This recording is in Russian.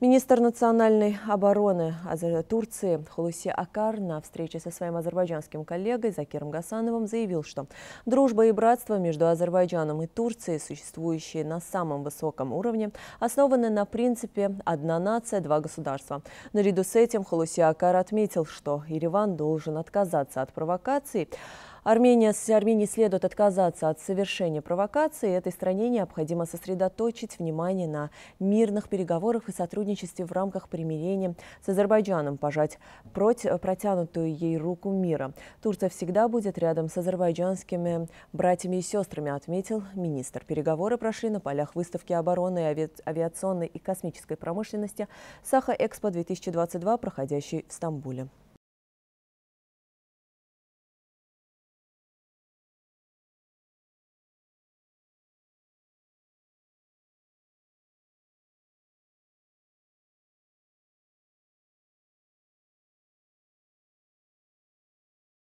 Министр национальной обороны Турции Хулуси Акар на встрече со своим азербайджанским коллегой Закиром Гасановым заявил, что дружба и братство между Азербайджаном и Турцией, существующие на самом высоком уровне, основаны на принципе «одна нация, два государства». Наряду с этим Хулуси Акар отметил, что Ереван должен отказаться от провокаций, Армения, Армении следует отказаться от совершения провокации. Этой стране необходимо сосредоточить внимание на мирных переговорах и сотрудничестве в рамках примирения с Азербайджаном, пожать против, протянутую ей руку мира. Турция всегда будет рядом с азербайджанскими братьями и сестрами, отметил министр. Переговоры прошли на полях выставки обороны, ави... авиационной и космической промышленности Саха-Экспо-2022, проходящей в Стамбуле.